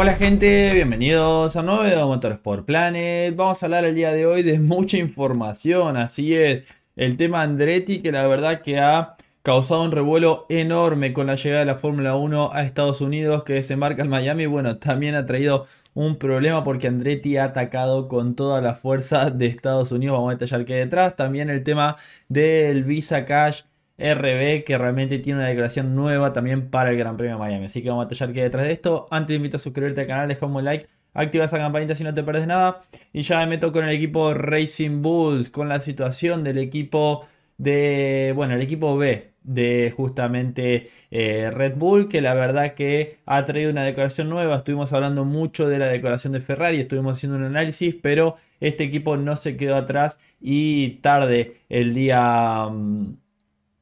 Hola gente, bienvenidos a un nuevo video de Planet. Vamos a hablar el día de hoy de mucha información, así es. El tema Andretti que la verdad que ha causado un revuelo enorme con la llegada de la Fórmula 1 a Estados Unidos que desembarca en Miami. Bueno, también ha traído un problema porque Andretti ha atacado con toda la fuerza de Estados Unidos. Vamos a detallar que detrás. También el tema del Visa Cash RB, que realmente tiene una decoración nueva también para el Gran Premio de Miami. Así que vamos a tallar que detrás de esto. Antes te invito a suscribirte al canal, deja un like, activa esa campanita si no te perdes nada. Y ya me meto con el equipo Racing Bulls, con la situación del equipo de, bueno, el equipo B de justamente eh, Red Bull, que la verdad que ha traído una decoración nueva. Estuvimos hablando mucho de la decoración de Ferrari, estuvimos haciendo un análisis, pero este equipo no se quedó atrás y tarde el día... Mm,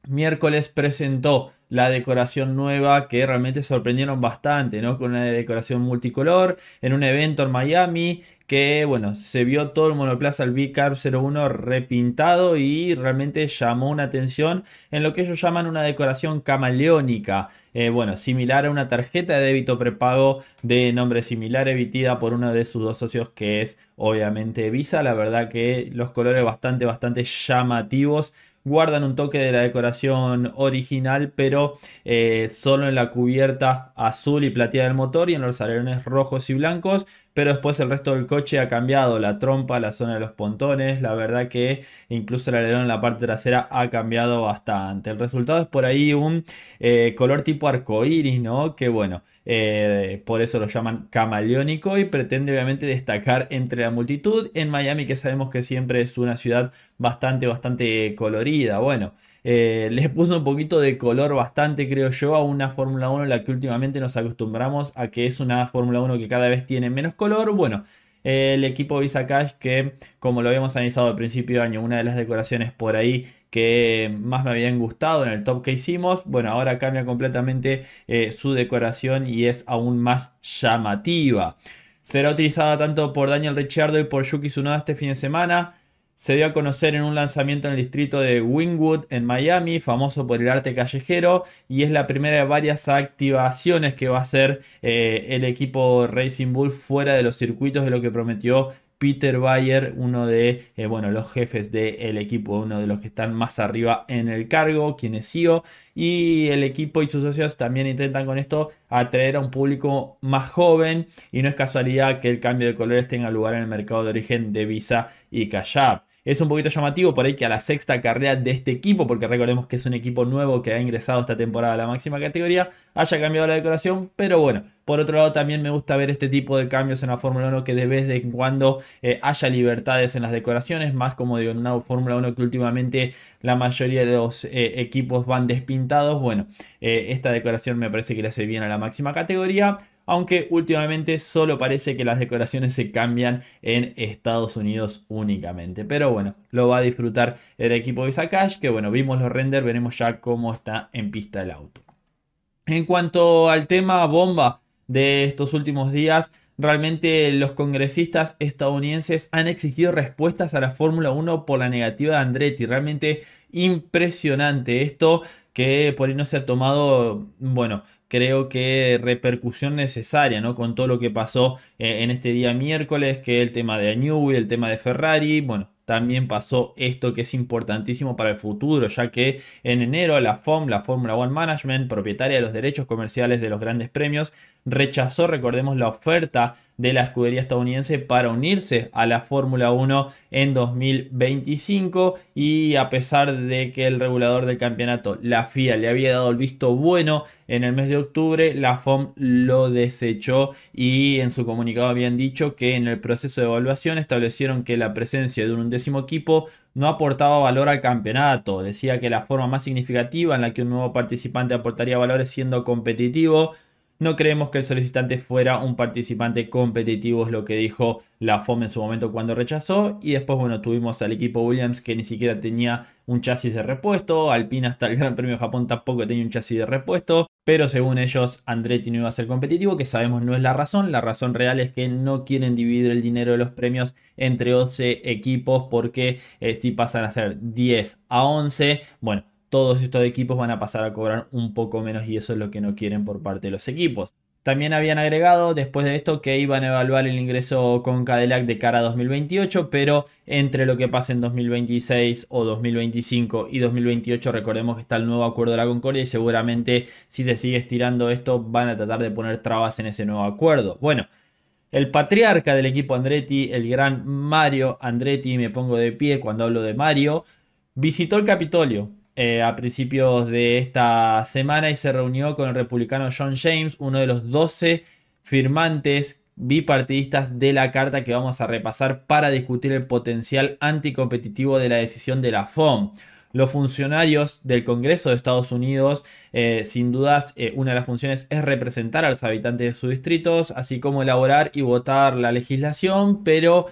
miércoles presentó la decoración nueva que realmente sorprendieron bastante, ¿no? Con una decoración multicolor en un evento en Miami que bueno, se vio todo el monoplaza al B-Carb 01 repintado y realmente llamó una atención en lo que ellos llaman una decoración camaleónica. Eh, bueno, similar a una tarjeta de débito prepago de nombre similar emitida por uno de sus dos socios que es obviamente Visa. La verdad que los colores bastante, bastante llamativos guardan un toque de la decoración original, pero eh, solo en la cubierta azul y plateada del motor y en los alerones rojos y blancos, pero después el resto del ha cambiado, la trompa, la zona de los pontones, la verdad que incluso la alerón en la parte trasera ha cambiado bastante. El resultado es por ahí un eh, color tipo arcoíris, ¿no? Que bueno, eh, por eso lo llaman camaleónico y pretende obviamente destacar entre la multitud en Miami, que sabemos que siempre es una ciudad bastante, bastante colorida. Bueno. Eh, les puso un poquito de color bastante, creo yo, a una Fórmula 1 en la que últimamente nos acostumbramos a que es una Fórmula 1 que cada vez tiene menos color. Bueno, el equipo Visa Cash que, como lo habíamos analizado al principio de año, una de las decoraciones por ahí que más me habían gustado en el top que hicimos, bueno, ahora cambia completamente eh, su decoración y es aún más llamativa. Será utilizada tanto por Daniel Richardo y por Yuki Tsunoda este fin de semana. Se dio a conocer en un lanzamiento en el distrito de Wingwood en Miami, famoso por el arte callejero, y es la primera de varias activaciones que va a hacer eh, el equipo Racing Bull fuera de los circuitos de lo que prometió Peter Bayer, uno de eh, bueno, los jefes del equipo, uno de los que están más arriba en el cargo, quien es CEO, y el equipo y sus socios también intentan con esto atraer a un público más joven y no es casualidad que el cambio de colores tenga lugar en el mercado de origen de Visa y Cash App. Es un poquito llamativo por ahí que a la sexta carrera de este equipo, porque recordemos que es un equipo nuevo que ha ingresado esta temporada a la máxima categoría, haya cambiado la decoración, pero bueno, por otro lado también me gusta ver este tipo de cambios en la Fórmula 1 que de vez en cuando eh, haya libertades en las decoraciones, más como digo, en una Fórmula 1 que últimamente la mayoría de los eh, equipos van despintados, bueno, eh, esta decoración me parece que le hace bien a la máxima categoría aunque últimamente solo parece que las decoraciones se cambian en Estados Unidos únicamente. Pero bueno, lo va a disfrutar el equipo de Sakash. que bueno, vimos los renders, veremos ya cómo está en pista el auto. En cuanto al tema bomba de estos últimos días, Realmente los congresistas estadounidenses han exigido respuestas a la Fórmula 1 por la negativa de Andretti. Realmente impresionante esto que por ahí no se ha tomado, bueno, creo que repercusión necesaria, ¿no? Con todo lo que pasó eh, en este día miércoles, que el tema de y el tema de Ferrari, bueno, también pasó esto que es importantísimo para el futuro, ya que en enero la FOM, la Fórmula One Management, propietaria de los derechos comerciales de los grandes premios, rechazó, recordemos, la oferta de la escudería estadounidense para unirse a la Fórmula 1 en 2025 y a pesar de que el regulador del campeonato, la FIA, le había dado el visto bueno en el mes de octubre, la FOM lo desechó y en su comunicado habían dicho que en el proceso de evaluación establecieron que la presencia de un undécimo equipo no aportaba valor al campeonato. Decía que la forma más significativa en la que un nuevo participante aportaría valor es siendo competitivo, no creemos que el solicitante fuera un participante competitivo, es lo que dijo la FOM en su momento cuando rechazó. Y después, bueno, tuvimos al equipo Williams que ni siquiera tenía un chasis de repuesto. Alpina hasta el Gran Premio de Japón tampoco tenía un chasis de repuesto. Pero según ellos, Andretti no iba a ser competitivo, que sabemos no es la razón. La razón real es que no quieren dividir el dinero de los premios entre 11 equipos porque eh, si pasan a ser 10 a 11, bueno todos estos equipos van a pasar a cobrar un poco menos y eso es lo que no quieren por parte de los equipos. También habían agregado después de esto que iban a evaluar el ingreso con Cadillac de cara a 2028, pero entre lo que pase en 2026 o 2025 y 2028 recordemos que está el nuevo acuerdo de la Concordia y seguramente si se sigue estirando esto van a tratar de poner trabas en ese nuevo acuerdo. Bueno, el patriarca del equipo Andretti, el gran Mario Andretti, me pongo de pie cuando hablo de Mario, visitó el Capitolio eh, a principios de esta semana y se reunió con el republicano John James, uno de los 12 firmantes bipartidistas de la carta que vamos a repasar para discutir el potencial anticompetitivo de la decisión de la FOM los funcionarios del Congreso de Estados Unidos, eh, sin dudas, eh, una de las funciones es representar a los habitantes de sus distritos, así como elaborar y votar la legislación, pero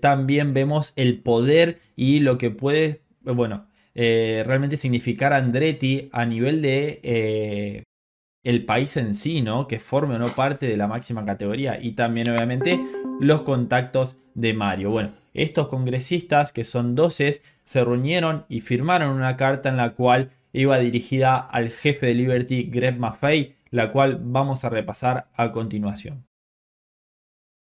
también vemos el poder y lo que puede, bueno, eh, realmente significar Andretti a nivel de eh, el país en sí, ¿no? Que forme o no parte de la máxima categoría. Y también, obviamente, los contactos de Mario. Bueno, estos congresistas, que son 12, se reunieron y firmaron una carta en la cual iba dirigida al jefe de Liberty, Greg Maffei, la cual vamos a repasar a continuación.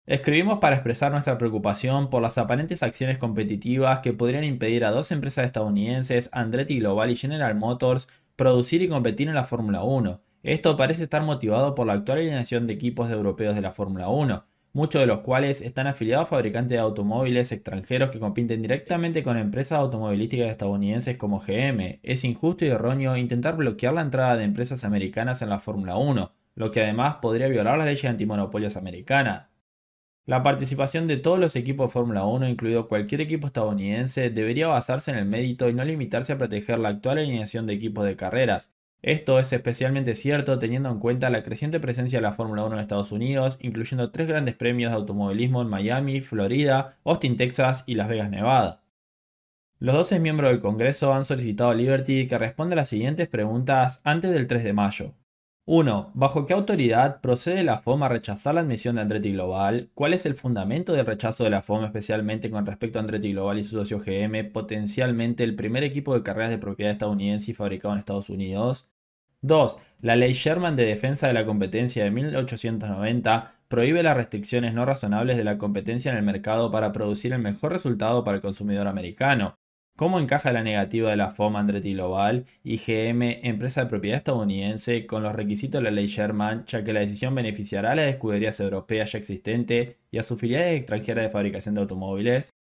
Escribimos para expresar nuestra preocupación por las aparentes acciones competitivas que podrían impedir a dos empresas estadounidenses, Andretti Global y General Motors, producir y competir en la Fórmula 1. Esto parece estar motivado por la actual alineación de equipos europeos de la Fórmula 1, muchos de los cuales están afiliados a fabricantes de automóviles extranjeros que compiten directamente con empresas automovilísticas estadounidenses como GM. Es injusto y erróneo intentar bloquear la entrada de empresas americanas en la Fórmula 1, lo que además podría violar la ley de antimonopolios americanas. La participación de todos los equipos de Fórmula 1, incluido cualquier equipo estadounidense, debería basarse en el mérito y no limitarse a proteger la actual alineación de equipos de carreras. Esto es especialmente cierto teniendo en cuenta la creciente presencia de la Fórmula 1 en Estados Unidos, incluyendo tres grandes premios de automovilismo en Miami, Florida, Austin, Texas y Las Vegas, Nevada. Los 12 miembros del Congreso han solicitado a Liberty que responda a las siguientes preguntas antes del 3 de mayo. 1. ¿Bajo qué autoridad procede la FOMA a rechazar la admisión de Andretti Global? ¿Cuál es el fundamento del rechazo de la FOMA especialmente con respecto a Andretti Global y su socio GM, potencialmente el primer equipo de carreras de propiedad estadounidense y fabricado en Estados Unidos? 2. La ley Sherman de Defensa de la Competencia de 1890 prohíbe las restricciones no razonables de la competencia en el mercado para producir el mejor resultado para el consumidor americano. ¿Cómo encaja la negativa de la FOMA Andretti Global, y GM, empresa de propiedad estadounidense, con los requisitos de la ley Sherman, ya que la decisión beneficiará a las escuderías europeas ya existentes y a sus filiales extranjeras de fabricación de automóviles?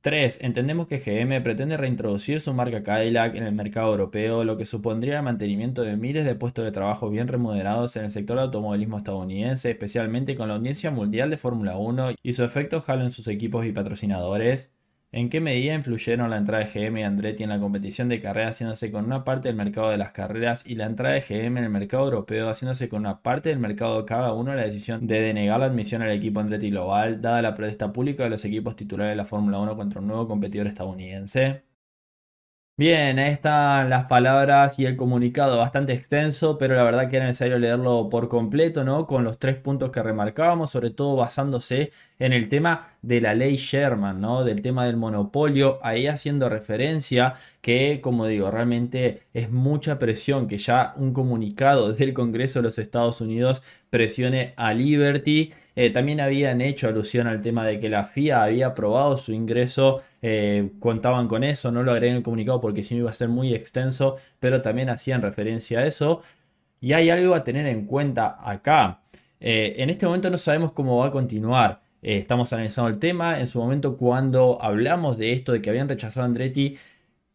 3. Entendemos que GM pretende reintroducir su marca Cadillac en el mercado europeo, lo que supondría el mantenimiento de miles de puestos de trabajo bien remunerados en el sector del automovilismo estadounidense, especialmente con la audiencia mundial de Fórmula 1 y su efecto jalo en sus equipos y patrocinadores. ¿En qué medida influyeron la entrada de GM y Andretti en la competición de carrera haciéndose con una parte del mercado de las carreras y la entrada de GM en el mercado europeo haciéndose con una parte del mercado de cada uno la decisión de denegar la admisión al equipo Andretti Global, dada la protesta pública de los equipos titulares de la Fórmula 1 contra un nuevo competidor estadounidense? Bien, ahí están las palabras y el comunicado bastante extenso, pero la verdad que era necesario leerlo por completo, ¿no? Con los tres puntos que remarcábamos, sobre todo basándose en el tema de la ley Sherman, ¿no? Del tema del monopolio, ahí haciendo referencia que, como digo, realmente es mucha presión que ya un comunicado del Congreso de los Estados Unidos presione a Liberty. Eh, también habían hecho alusión al tema de que la FIA había aprobado su ingreso, eh, contaban con eso, no lo agregué en el comunicado porque si no iba a ser muy extenso, pero también hacían referencia a eso. Y hay algo a tener en cuenta acá. Eh, en este momento no sabemos cómo va a continuar. Eh, estamos analizando el tema. En su momento, cuando hablamos de esto, de que habían rechazado a Andretti,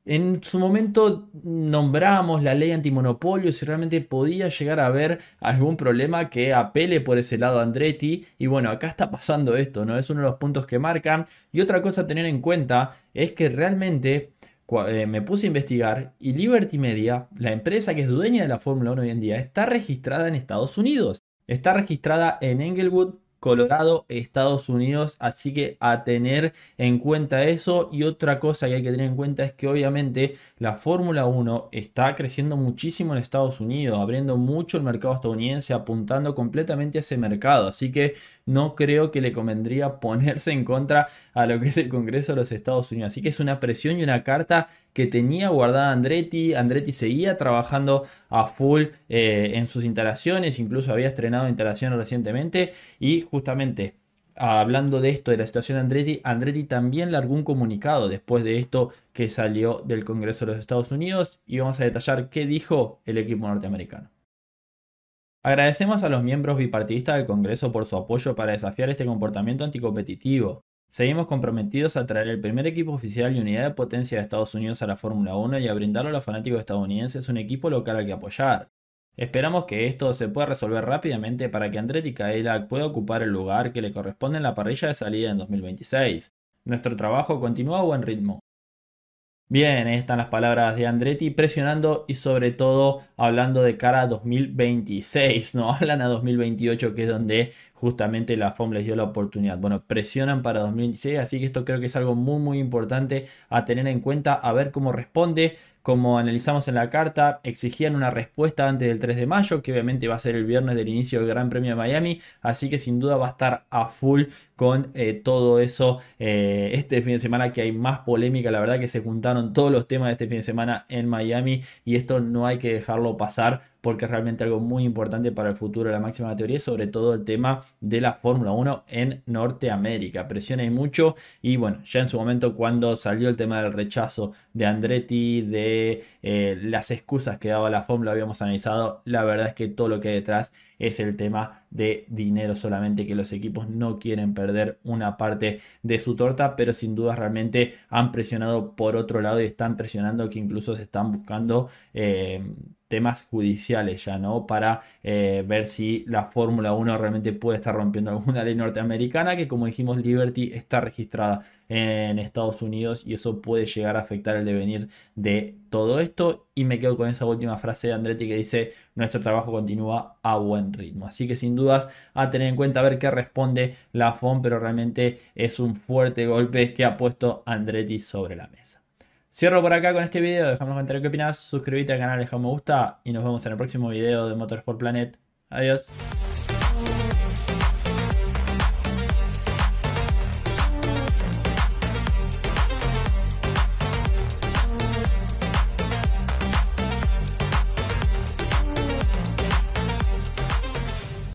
en su momento nombramos la ley antimonopolio si realmente podía llegar a haber algún problema que apele por ese lado a Andretti. Y bueno, acá está pasando esto, ¿no? Es uno de los puntos que marcan. Y otra cosa a tener en cuenta es que realmente eh, me puse a investigar y Liberty Media, la empresa que es dueña de la Fórmula 1 hoy en día, está registrada en Estados Unidos. Está registrada en Englewood, Colorado, Estados Unidos. Así que a tener en cuenta eso. Y otra cosa que hay que tener en cuenta es que obviamente la Fórmula 1 está creciendo muchísimo en Estados Unidos, abriendo mucho el mercado estadounidense, apuntando completamente a ese mercado. Así que no creo que le convendría ponerse en contra a lo que es el Congreso de los Estados Unidos. Así que es una presión y una carta que tenía guardada Andretti. Andretti seguía trabajando a full eh, en sus instalaciones, incluso había estrenado instalaciones recientemente y justamente hablando de esto, de la situación de Andretti, Andretti también largó un comunicado después de esto que salió del Congreso de los Estados Unidos y vamos a detallar qué dijo el equipo norteamericano. Agradecemos a los miembros bipartidistas del Congreso por su apoyo para desafiar este comportamiento anticompetitivo. Seguimos comprometidos a traer el primer equipo oficial y unidad de potencia de Estados Unidos a la Fórmula 1 y a brindar a los fanáticos estadounidenses un equipo local al que apoyar. Esperamos que esto se pueda resolver rápidamente para que Andretti Cadillac pueda ocupar el lugar que le corresponde en la parrilla de salida en 2026. Nuestro trabajo continúa a buen ritmo. Bien, están las palabras de Andretti presionando y sobre todo hablando de cara a 2026, no hablan a 2028 que es donde justamente la FOM les dio la oportunidad. Bueno, presionan para 2026, así que esto creo que es algo muy muy importante a tener en cuenta, a ver cómo responde como analizamos en la carta, exigían una respuesta antes del 3 de mayo, que obviamente va a ser el viernes del inicio del Gran Premio de Miami, así que sin duda va a estar a full con eh, todo eso eh, este fin de semana que hay más polémica, la verdad que se juntaron todos los temas de este fin de semana en Miami y esto no hay que dejarlo pasar porque es realmente algo muy importante para el futuro de la máxima teoría, sobre todo el tema de la Fórmula 1 en Norteamérica. Presiona mucho y bueno, ya en su momento cuando salió el tema del rechazo de Andretti, de eh, las excusas que daba la Fórmula, habíamos analizado, la verdad es que todo lo que hay detrás es el tema de dinero solamente que los equipos no quieren perder una parte de su torta, pero sin duda realmente han presionado por otro lado y están presionando que incluso se están buscando... Eh, temas judiciales ya, ¿no? Para eh, ver si la Fórmula 1 realmente puede estar rompiendo alguna ley norteamericana, que como dijimos, Liberty está registrada en Estados Unidos y eso puede llegar a afectar el devenir de todo esto. Y me quedo con esa última frase de Andretti que dice, nuestro trabajo continúa a buen ritmo. Así que sin dudas a tener en cuenta a ver qué responde la FOM pero realmente es un fuerte golpe que ha puesto Andretti sobre la mesa. Cierro por acá con este video, dejame un comentario qué opinas, suscríbete al canal, deja un me gusta y nos vemos en el próximo video de Motorsport Planet. Adiós.